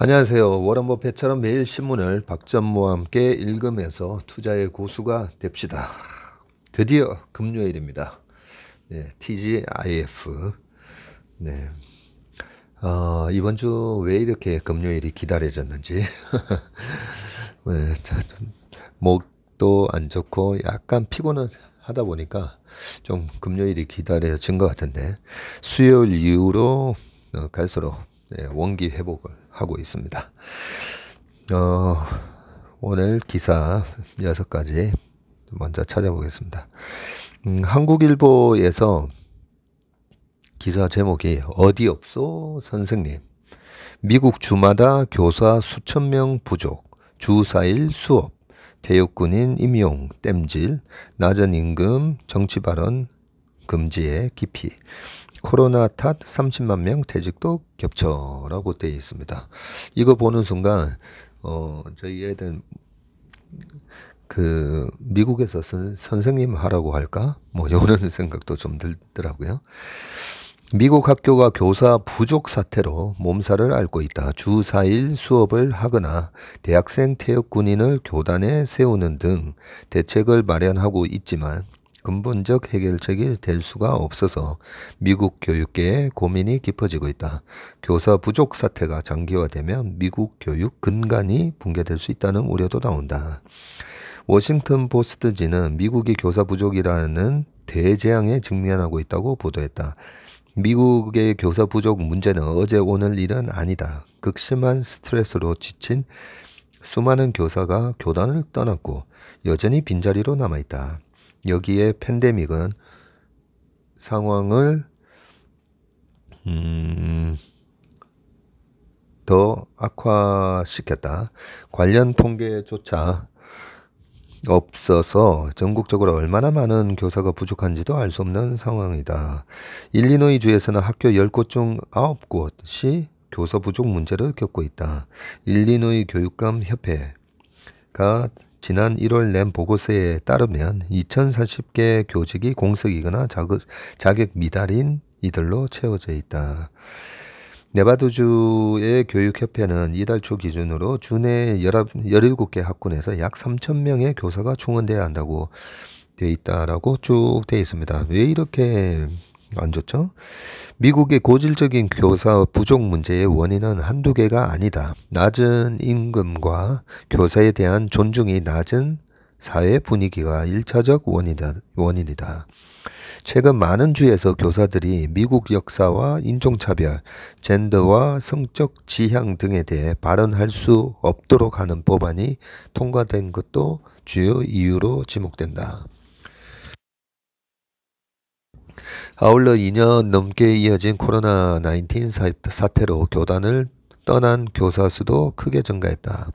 안녕하세요. 워런 버핏처럼 매일 신문을 박전모와 함께 읽으면서 투자의 고수가 됩시다. 드디어 금요일입니다. 네, TGIF. 네. 어, 이번 주 왜 이렇게 금요일이 기다려졌는지. 네, 자, 목도 안 좋고 약간 피곤은 하다 보니까 좀 금요일이 기다려진 것 같은데 수요일 이후로 어, 갈수록 네, 원기 회복을 하고 있습니다. 어, 오늘 기사 6가지 먼저 찾아보겠습니다. 음, 한국일보에서 기사 제목이 어디 없소 선생님. 미국 주마다 교사 수천 명 부족. 주 4일 수업. 대역군인 임용, 땜질, 낮은 임금, 정치 발언 금지에 깊이 코로나 탓 30만 명 퇴직도 겹쳐라고 되어 있습니다. 이거 보는 순간 어 저희 애들 그 미국에서 쓴 선생님 하라고 할까 뭐 이런 생각도 좀 들더라고요. 미국 학교가 교사 부족 사태로 몸살을 앓고 있다. 주 4일 수업을 하거나 대학생 퇴역 군인을 교단에 세우는 등 대책을 마련하고 있지만 근본적 해결책이 될 수가 없어서 미국 교육계에 고민이 깊어지고 있다. 교사 부족 사태가 장기화되면 미국 교육 근간이 붕괴될 수 있다는 우려도 나온다. 워싱턴 포스트지는 미국이 교사 부족이라는 대재앙에 직면하고 있다고 보도했다. 미국의 교사 부족 문제는 어제 오늘 일은 아니다. 극심한 스트레스로 지친 수많은 교사가 교단을 떠났고 여전히 빈자리로 남아있다. 여기에 팬데믹은 상황을 음, 더 악화시켰다. 관련 통계조차 없어서 전국적으로 얼마나 많은 교사가 부족한지도 알 수 없는 상황이다. 일리노이 주에서는 학교 10곳 중 9곳이 교사 부족 문제를 겪고 있다. 일리노이 교육감 협회가 지난 1월 낸 보고서에 따르면 2040개 교직이 공석이거나 자극, 자격 미달인 이들로 채워져 있다. 네바두주의 교육협회는 이달 초 기준으로 주내 17개 학군에서 약 3,000명의 교사가 충원돼야 한다고 돼 있다라고 쭉 돼 있습니다. 왜 이렇게 안 좋죠? 미국의 고질적인 교사 부족 문제의 원인은 한두 개가 아니다. 낮은 임금과 교사에 대한 존중이 낮은 사회 분위기가 일차적 원인이다. 원인이다. 최근 많은 주에서 교사들이 미국 역사와 인종차별, 젠더와 성적 지향 등에 대해 발언할 수 없도록 하는 법안이 통과된 것도 주요 이유로 지목된다. 아울러 2년 넘게 이어진 코로나19 사태로 교단을 떠난 교사 수도 크게 증가했다.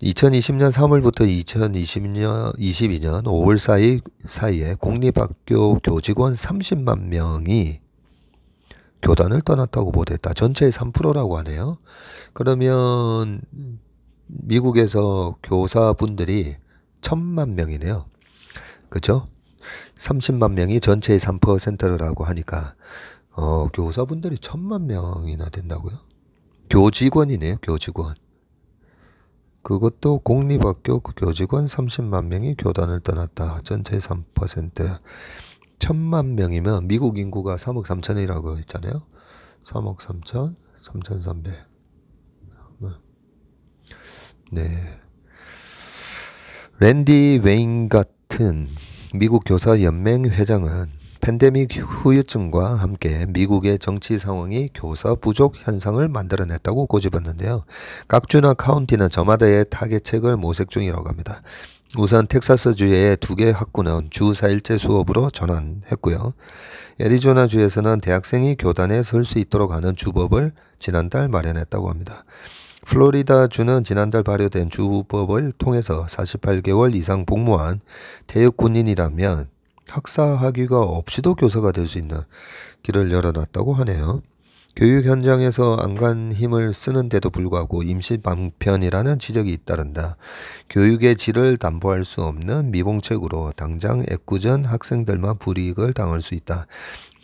2020년 3월부터 2020년 22년 5월 사이 사이에 공립학교 교직원 30만 명이 교단을 떠났다고 보도했다. 전체의 3%라고 하네요. 그러면 미국에서 교사분들이 천만 명이네요. 그죠? 30만 명이 전체의 3%라고 하니까 어, 교사분들이 천만 명이나 된다고요? 교직원이네요, 교직원. 그것도 공립학교 그 교직원 30만 명이 교단을 떠났다. 전체 3%. 천만 명이면 미국 인구가 3억 3천이라고 했잖아요. 3억 3천, 3,300. 네. 랜디 웨인 같은 미국 교사 연맹 회장은 팬데믹 후유증과 함께 미국의 정치 상황이 교사 부족 현상을 만들어냈다고 꼬집었는데요각 주나 카운티는 저마다의 타개책을 모색 중이라고 합니다. 우선 텍사스주의 두 개 학군은 주 4일제 수업으로 전환했고요. 애리조나주에서는 대학생이 교단에 설 수 있도록 하는 주법을 지난달 마련했다고 합니다. 플로리다주는 지난달 발효된 주법을 통해서 48개월 이상 복무한 대역 군인이라면 학사 학위가 없이도 교사가 될 수 있는 길을 열어놨다고 하네요. 교육 현장에서 안간 힘을 쓰는데도 불구하고 임시 방편이라는 지적이 잇따른다. 교육의 질을 담보할 수 없는 미봉책으로 당장 애꿎은 학생들만 불이익을 당할 수 있다.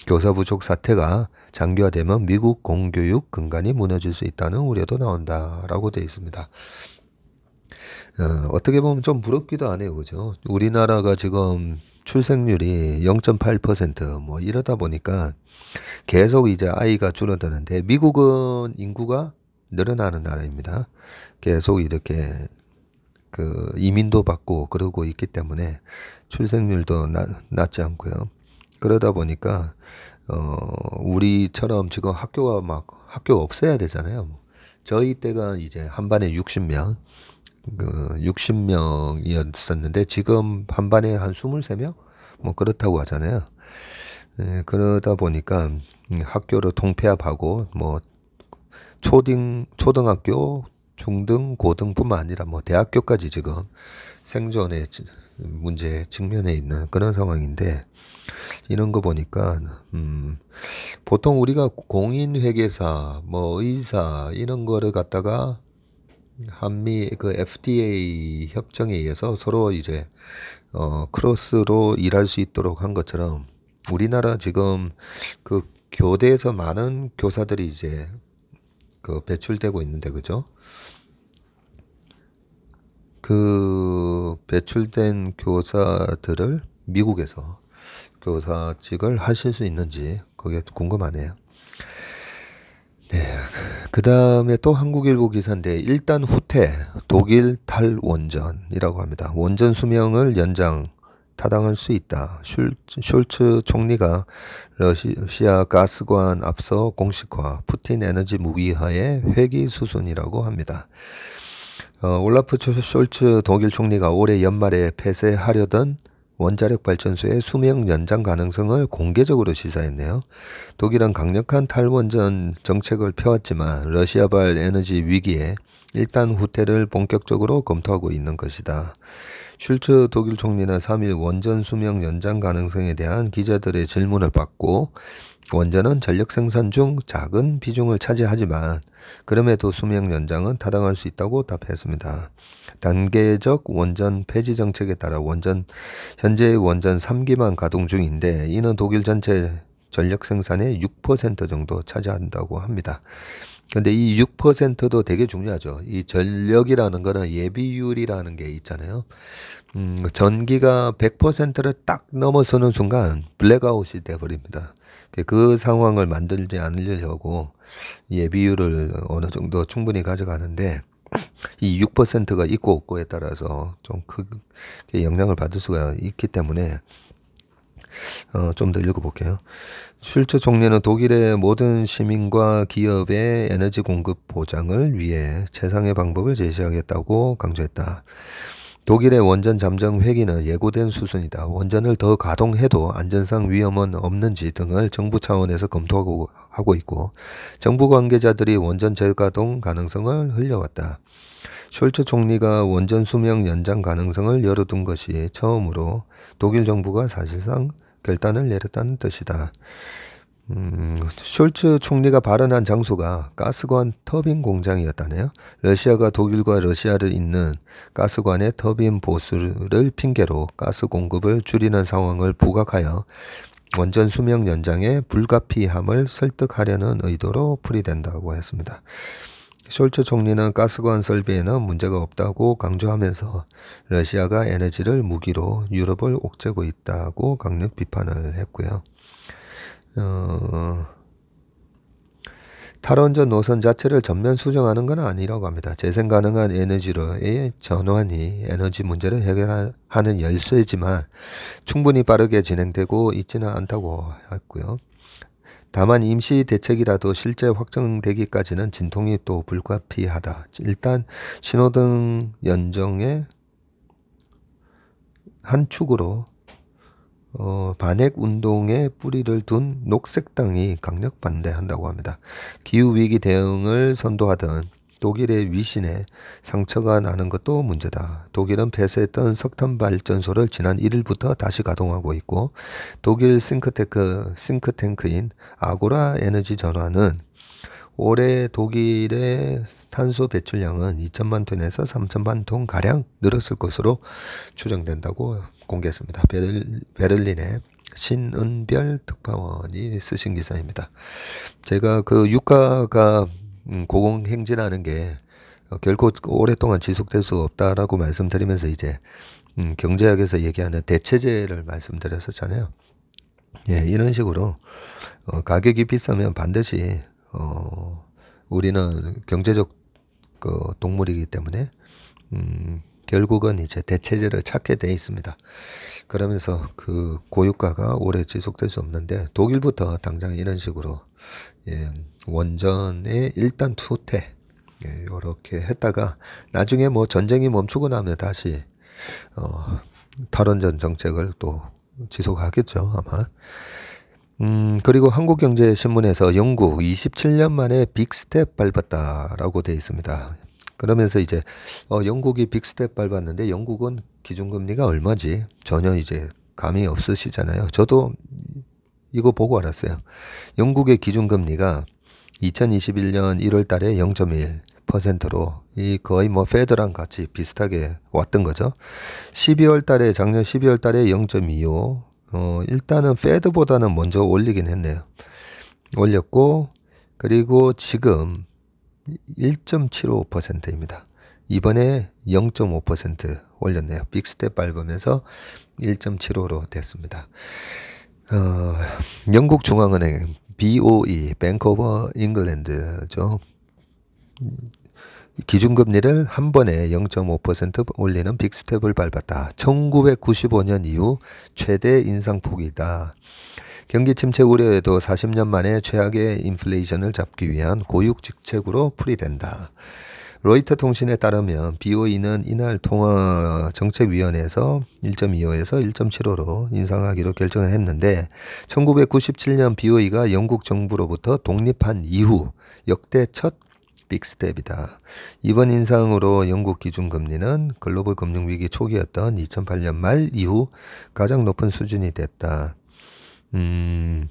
교사 부족 사태가 장기화되면 미국 공교육 근간이 무너질 수 있다는 우려도 나온다라고 되어 있습니다. 어, 어떻게 보면 좀 부럽기도 하네요, 그죠? 우리나라가 지금 출생률이 0.8%뭐 이러다 보니까 계속 이제 아이가 줄어드는데 미국은 인구가 늘어나는 나라입니다. 계속 이렇게 그 이민도 받고 그러고 있기 때문에 출생률도 낮, 낮지 않고요. 그러다 보니까 어 우리처럼 지금 학교가 막 학교가 없어야 되잖아요. 뭐. 저희 때가 이제 한 반에 60명, 그 60명이었었는데 지금 한 반에 한 23명 뭐 그렇다고 하잖아요. 예, 그러다 보니까 학교를 통폐합하고 뭐초등 초등학교 중등 고등뿐만 아니라 뭐 대학교까지 지금 생존에 문제에 직면에 있는 그런 상황인데 이런 거 보니까 음 보통 우리가 공인 회계사 뭐 의사 이런 거를 갖다가 한미 그 FDA 협정에 의해서 서로 이제 어 크로스로 일할 수 있도록 한 것처럼 우리나라 지금 그 교대에서 많은 교사들이 이제 그 배출되고 있는데 그죠? 그 배출된 교사들을 미국에서 교사직을 하실 수 있는지 그게 궁금하네요. 네. 그 다음에 또 한국일보 기사인데 일단 후퇴 독일 탈원전이라고 합니다. 원전 수명을 연장 타당할 수 있다. 슐츠, 총리가 러시아 가스관 앞서 공식화 푸틴 에너지 무기화의 회기 수순이라고 합니다. 어, 올라프 쇼츠 독일 총리가 올해 연말에 폐쇄하려던 원자력 발전소의 수명 연장 가능성을 공개적으로 시사했네요. 독일은 강력한 탈원전 정책을 펴왔지만 러시아발 에너지 위기에 일단 후퇴를 본격적으로 검토하고 있는 것이다. 슐츠 독일 총리는 3일 원전 수명 연장 가능성에 대한 기자들의 질문을 받고 원자는 전력 생산 중 작은 비중을 차지하지만 그럼에도 수명 연장은 타당할 수 있다고 답했습니다. 단계적 원전 폐지 정책에 따라 원전 현재 원전 3기만 가동 중인데 이는 독일 전체 전력 생산의 6% 정도 차지한다고 합니다. 근데 이 6%도 되게 중요하죠. 이 전력이라는 거는 예비율이라는 게 있잖아요. 음, 전기가 100%를 딱 넘어서는 순간 블랙아웃이 돼 버립니다. 예, 그 상황을 만들지 않으려고 예비율을 어느 정도 충분히 가져가는데 이 6%가 있고 없고에 따라서 좀 크게 영향을 받을 수가 있기 때문에 어, 좀 더 읽어볼게요. 출처 종리는 독일의 모든 시민과 기업의 에너지 공급 보장을 위해 최상의 방법을 제시하겠다고 강조했다. 독일의 원전 잠정 회기는 예고된 수순이다. 원전을 더 가동해도 안전상 위험은 없는지 등을 정부 차원에서 검토하고 하고 있고 정부 관계자들이 원전 재가동 가능성을 흘려왔다. 숄츠 총리가 원전 수명 연장 가능성을 열어둔 것이 처음으로 독일 정부가 사실상 결단을 내렸다는 뜻이다. 음, 숄츠 총리가 발언한 장소가 가스관 터빈 공장이었다네요. 러시아가 독일과 러시아를 잇는 가스관의 터빈 보수를 핑계로 가스 공급을 줄이는 상황을 부각하여 원전 수명 연장의 불가피함을 설득하려는 의도로 풀이된다고 했습니다. 숄츠 총리는 가스관 설비에는 문제가 없다고 강조하면서 러시아가 에너지를 무기로 유럽을 옥죄고 있다고 강력 비판을 했고요. 어, 탈원전 노선 자체를 전면 수정하는 건 아니라고 합니다. 재생 가능한 에너지로의 전환이 에너지 문제를 해결하는 열쇠지만 충분히 빠르게 진행되고 있지는 않다고 했고요. 다만 임시 대책이라도 실제 확정되기까지는 진통이 또 불가피하다. 일단 신호등 연정의 한 축으로 어, 반핵 운동에 뿌리를 둔 녹색당이 강력 반대한다고 합니다. 기후 위기 대응을 선도하던 독일의 위신에 상처가 나는 것도 문제다. 독일은 폐쇄했던 석탄 발전소를 지난 1일부터 다시 가동하고 있고 독일 싱크테크 싱크탱크인 아고라 에너지 전환은 올해 독일의 탄소 배출량은 2천만 톤에서 3천만 톤 가량 늘었을 것으로 추정된다고 공개했습니다. 베를, 베를린의 신은별 특파원이 쓰신 기사입니다. 제가 그 유가가 음, 고공행진하는 게 어, 결코 오랫동안 지속될 수 없다라고 말씀드리면서 이제 음, 경제학에서 얘기하는 대체제를 말씀드렸었잖아요. 예, 이런 식으로 어, 가격이 비싸면 반드시 어, 우리는 경제적 그 동물이기 때문에 음, 결국은 이제 대체제를 찾게 돼 있습니다. 그러면서 그 고유가가 오래 지속될 수 없는데 독일부터 당장 이런 식으로 예, 원전에 일단 투태 예, 이렇게 했다가 나중에 뭐 전쟁이 멈추고 나면 다시 어, 탈원전 정책을 또 지속하겠죠 아마. 음, 그리고 한국경제신문에서 영국 27년 만에 빅스텝 밟았다라고 되 있습니다. 그러면서 이제 어, 영국이 빅스텝 밟았는데 영국은 기준금리가 얼마지 전혀 이제 감이 없으시잖아요. 저도 이거 보고 알았어요. 영국의 기준금리가 2021년 1월 달에 0.1%로 이 거의 뭐 페드랑 같이 비슷하게 왔던 거죠. 12월 달에 작년 12월 달에 0.25. 어 일단은 페드보다는 먼저 올리긴 했네요. 올렸고 그리고 지금 1.75%입니다. 이번에 0.5% 올렸네요. 빅스텝 밟으면서 1.75로 됐습니다. 어, 영국 중앙은행 BOE, Bank of England죠. 기준금리를 한 번에 0.5% 올리는 빅스텝을 밟았다. 1995년 이후 최대 인상폭이다. 경기 침체 우려에도 40년 만에 최악의 인플레이션을 잡기 위한 고육직책으로 풀이된다. 로이터 통신에 따르면 BOE는 이날 통화 정책위원회에서 1.25에서 1.75로 인상하기로 결정을 했는데 1997년 BOE가 영국 정부로부터 독립한 이후 역대 첫 빅스텝이다. 이번 인상으로 영국 기준금리는 글로벌 금융위기 초기였던 2008년 말 이후 가장 높은 수준이 됐다. 음,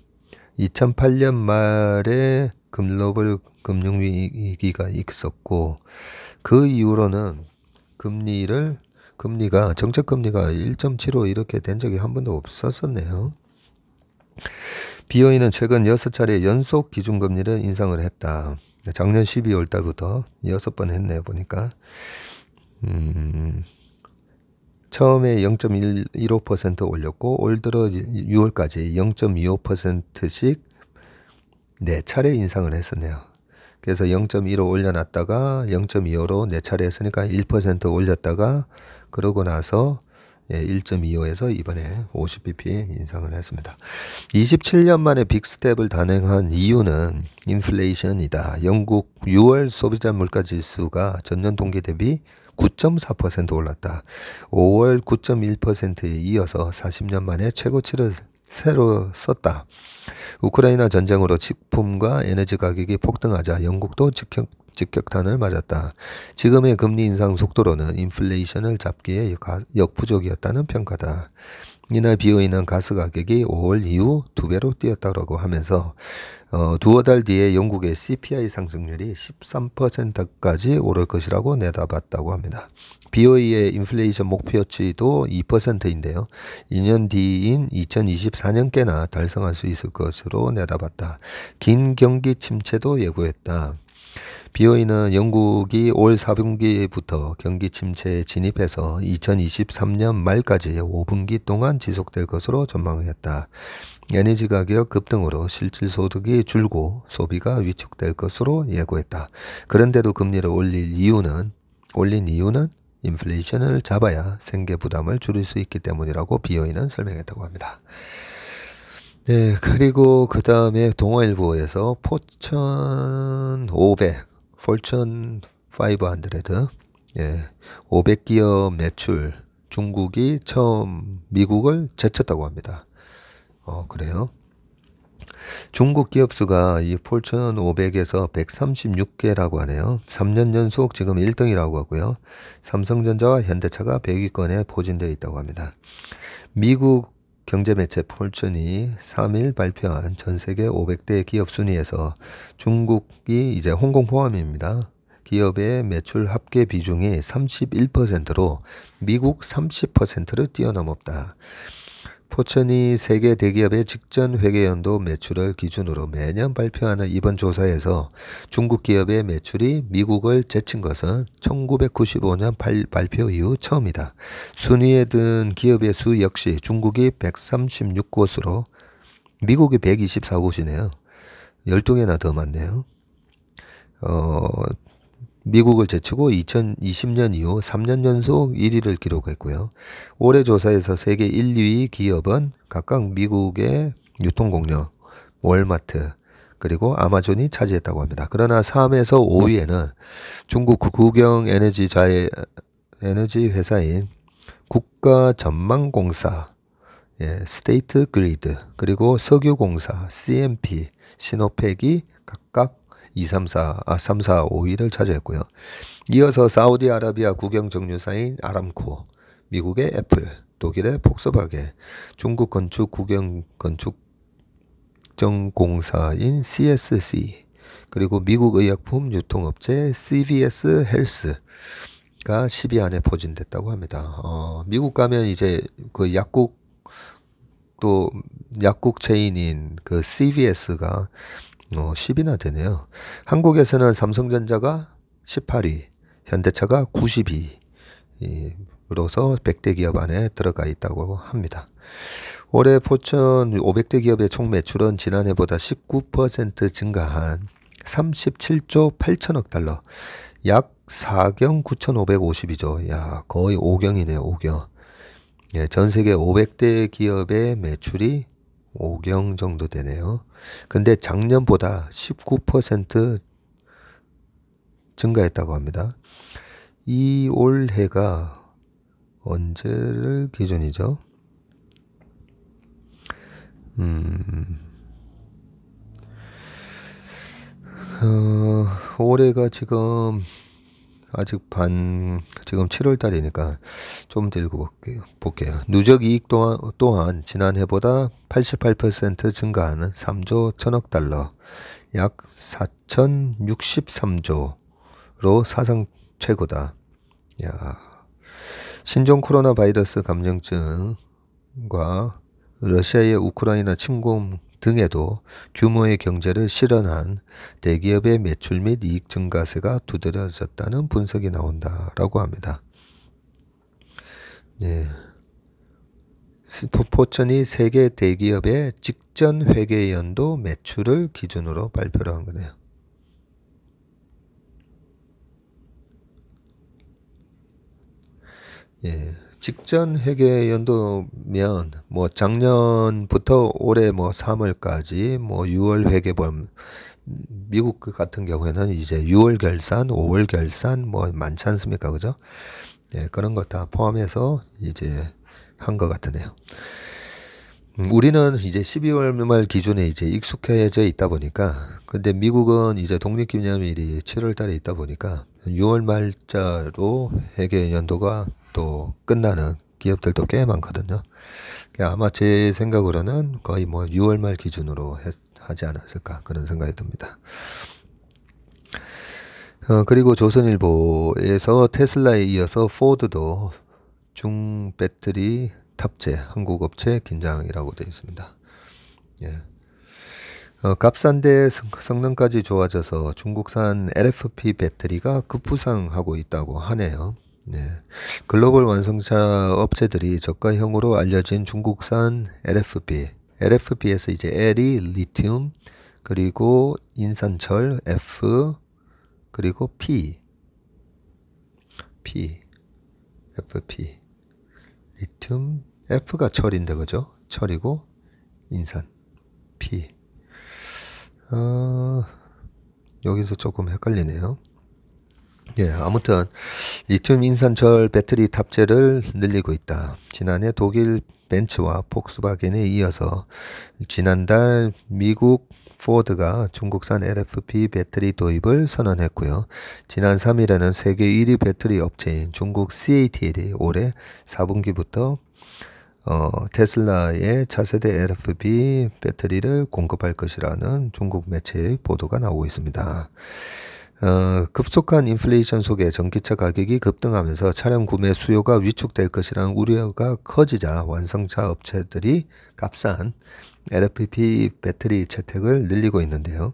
2008년 말에 글로벌 금융위기가 있었고 그 이후로는 금리를 금리가 정책 금리가 1.75 이렇게 된 적이 한 번도 없었었네요. 비어이는 최근 6차례 연속 기준금리를 인상을 했다. 작년 12월 달부터 6번 했네요, 보니까. 음, 처음에 0.15% 올렸고 올 들어 6월까지 0.25%씩 네 차례 인상을 했었네요. 그래서 0.15 올려놨다가 0.25로 네 차례 했으니까 1% 올렸다가 그러고 나서 1.25에서 예, 이번에 50bp 인상을 했습니다. 27년 만에 빅스텝을 단행한 이유는 인플레이션이다. 영국 6월 소비자 물가지수가 전년 동기 대비 9.4% 올랐다. 5월 9.1%에 이어서 40년 만에 최고치를 새로 썼다. 우크라이나 전쟁으로 식품과 에너지 가격이 폭등하자 영국도 직격, 직격탄을 맞았다. 지금의 금리 인상 속도로는 인플레이션을 잡기에 역부족이었다는 평가다. 이날 비어있는 가스 가격이 5월 이후 두 배로 뛰었다고 하면서 어, 두어 달 뒤에 영국의 CPI 상승률이 13%까지 오를 것이라고 내다봤다고 합니다. BOE의 인플레이션 목표치도 2%인데요. 2년 뒤인 2024년께나 달성할 수 있을 것으로 내다봤다. 긴 경기 침체도 예고했다. 비 o e 는 영국이 올 4분기부터 경기 침체에 진입해서 2023년 말까지 5분기 동안 지속될 것으로 전망했다. 에너지 가격 급등으로 실질 소득이 줄고 소비가 위축될 것으로 예고했다. 그런데도 금리를 올릴 이유는 올린 이유는 인플레이션을 잡아야 생계 부담을 줄일 수 있기 때문이라고 비어이는 설명했다고 합니다. 네, 그리고 그 다음에 동아일보에서 포천 500 폴천 500, 예, 500기업 매출 중국이 처음 미국을 제쳤다고 합니다. 어, 그래요? 중국 기업 수가 이 폴천 500에서 136개라고 하네요. 3년 연속 지금 1등이라고 하고요. 삼성전자와 현대차가 100위권에 포진되어 있다고 합니다. 미국 경제매체 폴춘이 3일 발표한 전 세계 500대 기업 순위에서 중국이 이제 홍콩 포함입니다. 기업의 매출 합계 비중이 31%로 미국 30%를 뛰어넘었다. 포천이 세계 대기업의 직전 회계연도 매출을 기준으로 매년 발표하는 이번 조사에서 중국 기업의 매출이 미국을 제친 것은 1995년 발표 이후 처음이다. 순위에 든 기업의 수 역시 중국이 136곳으로 미국이 124곳이네요. 1 2개나더 많네요. 어, 미국을 제치고 2020년 이후 3년 연속 1위를 기록했고요. 올해 조사에서 세계 1, 2위 기업은 각각 미국의 유통공력, 월마트, 그리고 아마존이 차지했다고 합니다. 그러나 3에서 5위에는 중국 국영 에너지 자의 에너지 회사인 국가전망공사, 예, 스테이트 그리드, 그리고 석유공사, CMP, 신호팩이 각각 234, 아, 3451을 차지했고요. 이어서 사우디아라비아 국영 정유사인 아람코, 미국의 애플, 독일의 폭스바겐, 중국 건축 국영 건축 정공사인 CSC, 그리고 미국 의약품 유통업체 CVS 헬스, 가 10위 안에 포진됐다고 합니다. 어, 미국 가면 이제 그 약국 또 약국 체인인 그 CVS가 어, 10이나 되네요. 한국에서는 삼성전자가 18위, 현대차가 92위로서 100대 기업 안에 들어가 있다고 합니다. 올해 포천 500대 기업의 총 매출은 지난해보다 19% 증가한 37조 8천억 달러, 약 4경 9,550이죠. 야, 거의 5경이네요, 5경. 예, 전 세계 500대 기업의 매출이 5경 정도 되네요. 근데 작년보다 19% 증가했다고 합니다. 이 올해가 언제를 기준이죠? 음, 어, 올해가 지금 아직 반 지금 7월 달이니까 좀 들고 볼게요. 볼게요. 누적 이익 또한, 또한 지난해보다 88% 증가하는 3조 1천억 달러, 약 4,063조로 사상 최고다. 야. 신종 코로나 바이러스 감염증과 러시아의 우크라이나 침공 등에도 규모의 경제를 실현한 대기업의 매출 및 이익 증가세가 두드러졌다는 분석이 나온다라고 합니다. 네. 포천이 세계 대기업의 직전 회계 연도 매출을 기준으로 발표를 한 거네요. 예. 직전 회계 연도면 뭐 작년부터 올해 뭐 3월까지 뭐 6월 회계범 미국 그 같은 경우에는 이제 6월 결산, 5월 결산 뭐 많지 않습니까? 그죠? 예, 그런 것 다 포함해서 이제 한 것 같으네요. 음, 우리는 이제 12월 말 기준에 이제 익숙해져 있다 보니까 근데 미국은 이제 독립기념일이 7월 달에 있다 보니까 6월 말자로 회계 연도가 또 끝나는 기업들도 꽤 많거든요. 그러니까 아마 제 생각으로는 거의 뭐 6월 말 기준으로 해, 하지 않았을까 그런 생각이 듭니다. 어, 그리고 조선일보에서 테슬라에 이어서 포드도 중 배터리 탑재 한국 업체 긴장이라고 되어 있습니다. 예. 어, 값싼데 성능까지 좋아져서 중국산 LFP 배터리가 급부상하고 있다고 하네요. 네. 글로벌 완성차 업체들이 저가형으로 알려진 중국산 LFP, LFP에서 이제 L이 리튬, e, 그리고 인산철 F, 그리고 P, P, FP, 리튬, F가 철인데 그죠? 철이고 인산, P. 어, 여기서 조금 헷갈리네요. 예, 아무튼 리튬 인산철 배터리 탑재를 늘리고 있다. 지난해 독일 벤츠와 폭스바겐에 이어서 지난달 미국 포드가 중국산 LFP 배터리 도입을 선언했고요. 지난 3일에는 세계 1위 배터리 업체인 중국 CATL이 올해 4분기부터 어, 테슬라의 차세대 LFP 배터리를 공급할 것이라는 중국 매체의 보도가 나오고 있습니다. 어, 급속한 인플레이션 속에 전기차 가격이 급등하면서 차량 구매 수요가 위축될 것이라는 우려가 커지자 완성차 업체들이 값싼 LFP 배터리 채택을 늘리고 있는데요.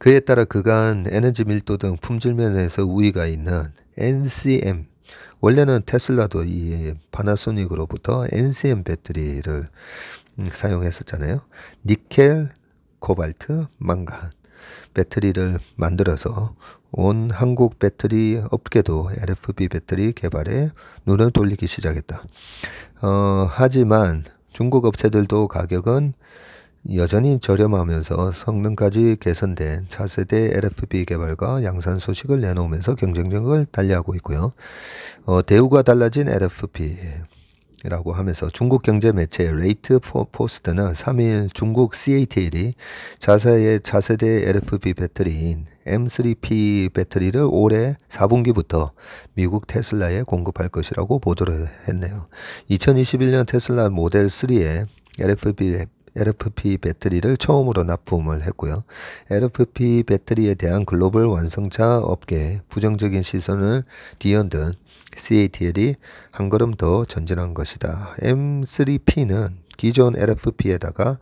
그에 따라 그간 에너지 밀도 등 품질 면에서 우위가 있는 NCM 원래는 테슬라도 이 파나소닉으로부터 NCM 배터리를 음, 사용했었잖아요. 니켈, 코발트, 망간 배터리를 만들어서 온 한국 배터리 업계도 LFP 배터리 개발에 눈을 돌리기 시작했다. 어, 하지만 중국 업체들도 가격은 여전히 저렴하면서 성능까지 개선된 차세대 LFP 개발과 양산 소식을 내놓으면서 경쟁력을 달리하고 있고요. 어, 대우가 달라진 LFP 라고 하면서 중국 경제 매체 레이트 포스트는 3일 중국 CATL이 자사의 자세대 LFP 배터리인 M3P 배터리를 올해 4분기부터 미국 테슬라에 공급할 것이라고 보도를 했네요. 2021년 테슬라 모델 3에 LFP LFP 배터리를 처음으로 납품을 했고요. LFP 배터리에 대한 글로벌 완성차 업계의 부정적인 시선을 뒤흔든 CATL이 한 걸음 더 전진한 것이다. M3P는 기존 LFP에다가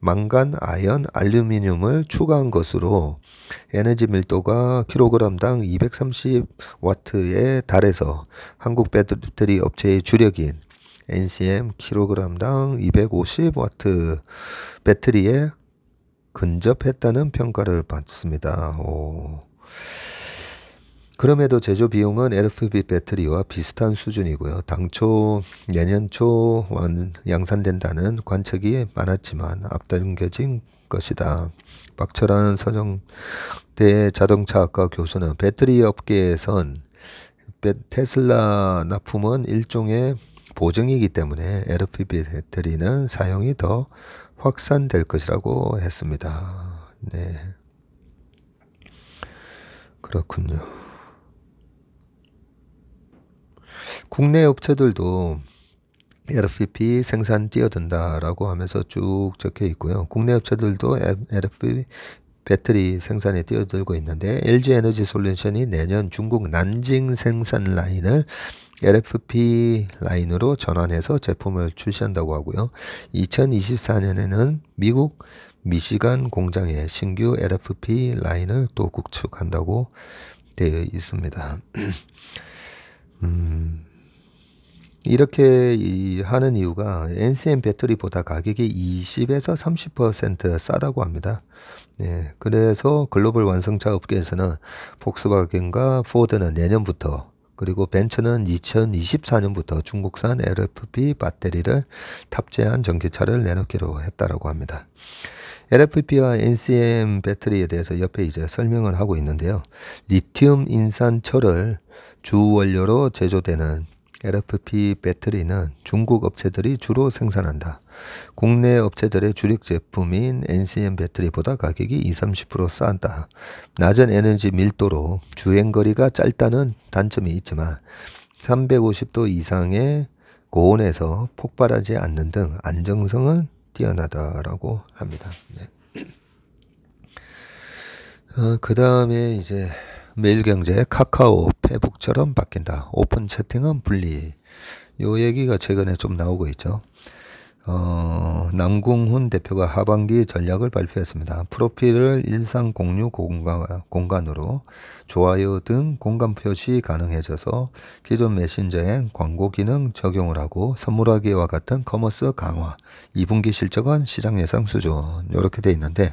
망간, 아연, 알루미늄을 추가한 것으로 에너지 밀도가 킬로그램당 230와트에 달해서 한국 배터리 업체의 주력인 NCM 킬로그램당 250와트 배터리에 근접했다는 평가를 받습니다. 오. 그럼에도 제조 비용은 LFP 배터리와 비슷한 수준이고요. 당초 내년 초 양산된다는 관측이 많았지만 앞당겨진 것이다. 박철환 서정대 자동차학과 교수는 배터리 업계에선 테슬라 납품은 일종의 보증이기 때문에 LFP 배터리는 사용이 더 확산될 것이라고 했습니다. 네. 그렇군요. 국내 업체들도 LFP 생산 뛰어든다라고 하면서 쭉 적혀 있고요. 국내 업체들도 LFP 배터리 생산에 뛰어들고 있는데 LG 에너지 솔루션이 내년 중국 난징 생산 라인을 LFP 라인으로 전환해서 제품을 출시한다고 하고요. 2024년에는 미국 미시간 공장에 신규 LFP 라인을 또 구축한다고 되어 있습니다. 음, 이렇게 하는 이유가 NCM 배터리보다 가격이 20에서 30% 싸다고 합니다. 예, 그래서 글로벌 완성차 업계에서는 폭스바겐과 포드는 내년부터 그리고 벤츠는 2024년부터 중국산 LFP 배터리를 탑재한 전기차를 내놓기로 했다고 합니다. LFP와 NCM 배터리에 대해서 옆에 이제 설명을 하고 있는데요. 리튬 인산철을 주원료로 제조되는 LFP 배터리는 중국 업체들이 주로 생산한다. 국내 업체들의 주력 제품인 NCM 배터리보다 가격이 20, 30% 싸다. 낮은 에너지 밀도로 주행거리가 짧다는 단점이 있지만 350도 이상의 고온에서 폭발하지 않는 등 안정성은 뛰어나다라고 합니다. 네. 어, 그 다음에 이제 매일경제, 카카오, 페북처럼 바뀐다. 오픈 채팅은 분리. 요 얘기가 최근에 좀 나오고 있죠. 어, 남궁훈 대표가 하반기 전략을 발표했습니다. 프로필을 일상 공유 공간, 으로 좋아요 등 공간 표시 가능해져서 기존 메신저엔 광고 기능 적용을 하고 선물하기와 같은 커머스 강화, 2분기 실적은 시장 예상 수준 이렇게 돼 있는데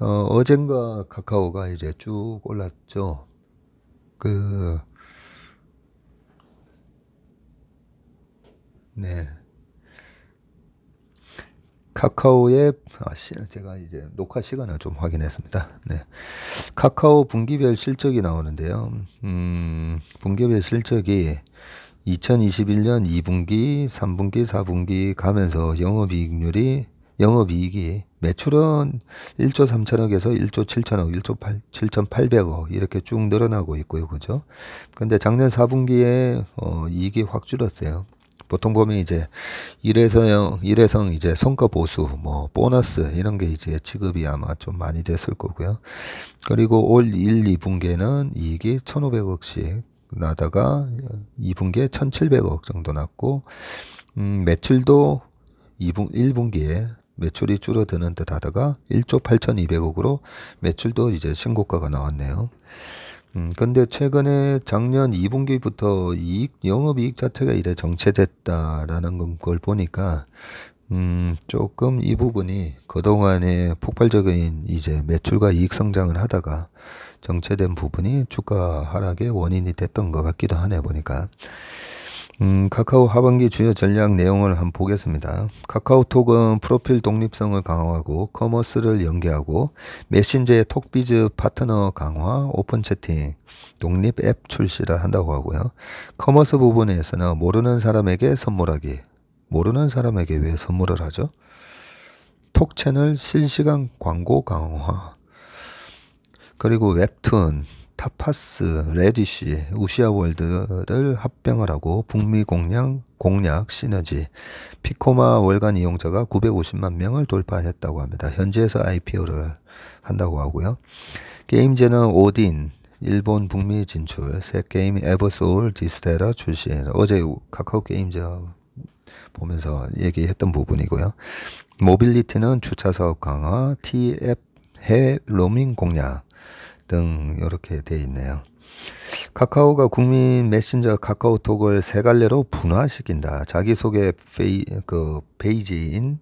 어, 어젠가 카카오가 이제 쭉 올랐죠. 그, 네. 카카오의, 아, 시, 제가 이제 녹화 시간을 좀 확인했습니다. 네. 카카오 분기별 실적이 나오는데요. 음, 분기별 실적이 2021년 2분기, 3분기, 4분기 가면서 영업이익률이 영업이익이 매출은 1조 3천억에서 1조 7천억, 1조 8, 7,800억 이렇게 쭉 늘어나고 있고요. 그죠? 근데 작년 4분기에 어, 이익이 확 줄었어요. 보통 보면 이제 일회성, 일회성 이제 성과 보수, 뭐 보너스 이런 게 이제 지급이 아마 좀 많이 됐을 거고요. 그리고 올 1, 2분기에는 이익이 1,500억씩 나다가 2분기에 1,700억 정도 났고 음, 매출도 2분 1분기에 매출이 줄어드는 듯 하다가 1조 8,200억으로 매출도 이제 신고가가 나왔네요. 음, 근데 최근에 작년 2분기부터 이익, 영업이익 자체가 이래 정체됐다라는 걸 보니까, 음, 조금 이 부분이 그동안의 폭발적인 이제 매출과 이익 성장을 하다가 정체된 부분이 주가 하락의 원인이 됐던 것 같기도 하네, 보니까. 음, 카카오 하반기 주요 전략 내용을 한번 보겠습니다. 카카오톡은 프로필 독립성을 강화하고 커머스를 연계하고 메신저의 톡비즈 파트너 강화, 오픈 채팅, 독립 앱 출시를 한다고 하고요. 커머스 부분에서는 모르는 사람에게 선물하기. 모르는 사람에게 왜 선물을 하죠? 톡 채널 실시간 광고 강화. 그리고 웹툰, 타파스, 레디시, 우시아월드를 합병을 하고 북미 공략, 공략 시너지, 피코마 월간 이용자가 950만 명을 돌파했다고 합니다. 현지에서 IPO를 한다고 하고요. 게임제는 오딘, 일본 북미 진출, 새 게임 에버소울 디스테라 출신. 어제 카카오 게임제 보면서 얘기했던 부분이고요. 모빌리티는 주차 사업 강화, TF 해 로밍 공략, 등 이렇게 돼 있네요. 카카오가 국민 메신저 카카오톡을 세 갈래로 분화시킨다. 자기소개 페이, 그 페이지인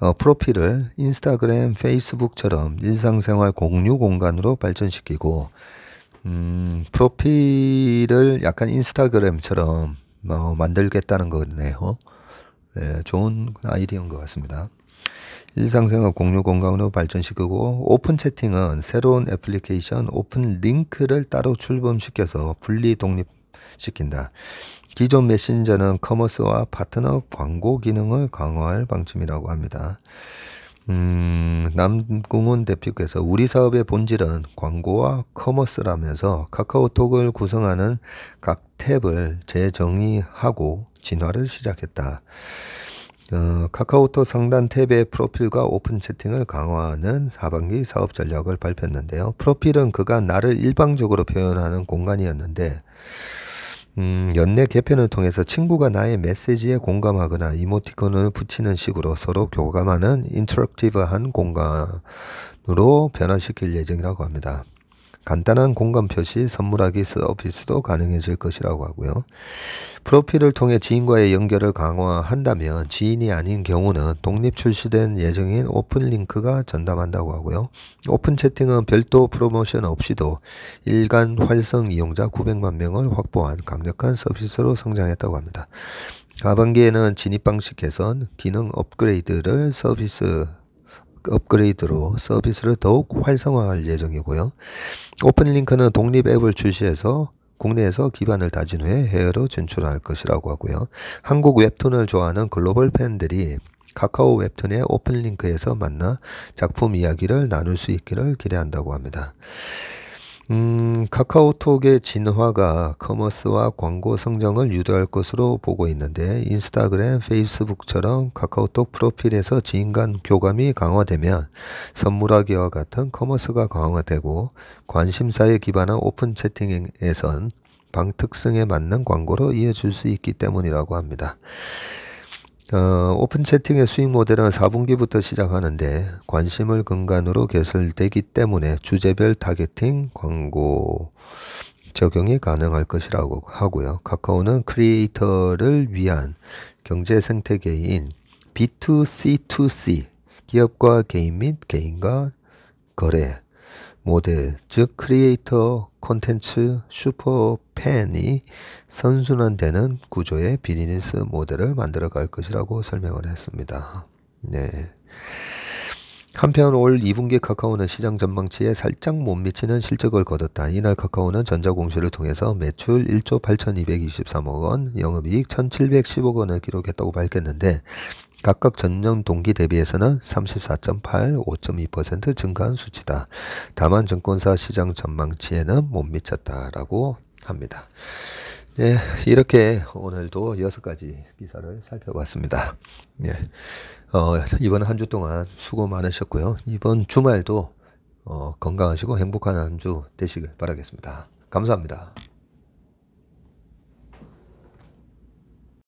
어, 프로필을 인스타그램, 페이스북처럼 일상생활 공유 공간으로 발전시키고 음, 프로필을 약간 인스타그램처럼 어, 만들겠다는 거네요. 예, 좋은 아이디어인 것 같습니다. 일상생활 공유 공간으로 발전시키고 오픈 채팅은 새로운 애플리케이션 오픈 링크를 따로 출범시켜서 분리 독립시킨다. 기존 메신저는 커머스와 파트너 광고 기능을 강화할 방침이라고 합니다. 음, 남궁훈 대표께서 우리 사업의 본질은 광고와 커머스라면서 카카오톡을 구성하는 각 탭을 재정의하고 진화를 시작했다. 어, 카카오톡 상단 탭의 프로필과 오픈 채팅을 강화하는 4반기 사업 전략을 발표했는데요. 프로필은 그간 나를 일방적으로 표현하는 공간이었는데 음, 연내 개편을 통해서 친구가 나의 메시지에 공감하거나 이모티콘을 붙이는 식으로 서로 교감하는 인터랙티브한 공간으로 변화시킬 예정이라고 합니다. 간단한 공간 표시, 선물하기 서비스도 가능해질 것이라고 하고요. 프로필을 통해 지인과의 연결을 강화한다면 지인이 아닌 경우는 독립 출시된 예정인 오픈 링크가 전담한다고 하고요. 오픈 채팅은 별도 프로모션 없이도 일간 활성 이용자 900만 명을 확보한 강력한 서비스로 성장했다고 합니다. 하반기에는 진입 방식 개선, 기능 업그레이드를 서비스 업그레이드로 서비스를 더욱 활성화할 예정이고요. 오픈링크는 독립 앱을 출시해서 국내에서 기반을 다진 후에 해외로 진출할 것이라고 하고요. 한국 웹툰을 좋아하는 글로벌 팬들이 카카오 웹툰의 오픈링크에서 만나 작품 이야기를 나눌 수 있기를 기대한다고 합니다. 음, 카카오톡의 진화가 커머스와 광고 성장을 유도할 것으로 보고 있는데 인스타그램, 페이스북처럼 카카오톡 프로필에서 지인 간 교감이 강화되면 선물하기와 같은 커머스가 강화되고 관심사에 기반한 오픈 채팅에선 방특성에 맞는 광고로 이어질 수 있기 때문이라고 합니다. 어, 오픈 채팅의 수익 모델은 4분기부터 시작하는데 관심을 근간으로 개설되기 때문에 주제별 타겟팅 광고 적용이 가능할 것이라고 하고요. 카카오는 크리에이터를 위한 경제 생태계인 B2C2C 기업과 개인 및 개인과 거래 모델 즉 크리에이터 콘텐츠 슈퍼 펜이 선순환되는 구조의 비즈니스 모델을 만들어 갈 것이라고 설명을 했습니다. 네. 한편 올 2분기 카카오는 시장 전망치에 살짝 못 미치는 실적을 거뒀다. 이날 카카오는 전자공시를 통해서 매출 1조 8,223억 원, 영업이익 1,710억 원을 기록했다고 밝혔는데 각각 전년 동기 대비해서는 34.8, 5.2% 증가한 수치다. 다만 증권사 시장 전망치에는 못 미쳤다라고 합니다. 예, 이렇게 오늘도 여섯 가지 기사를 살펴봤습니다. 예, 어, 이번 한 주 동안 수고 많으셨고요. 이번 주말도 어, 건강하시고 행복한 한 주 되시길 바라겠습니다. 감사합니다.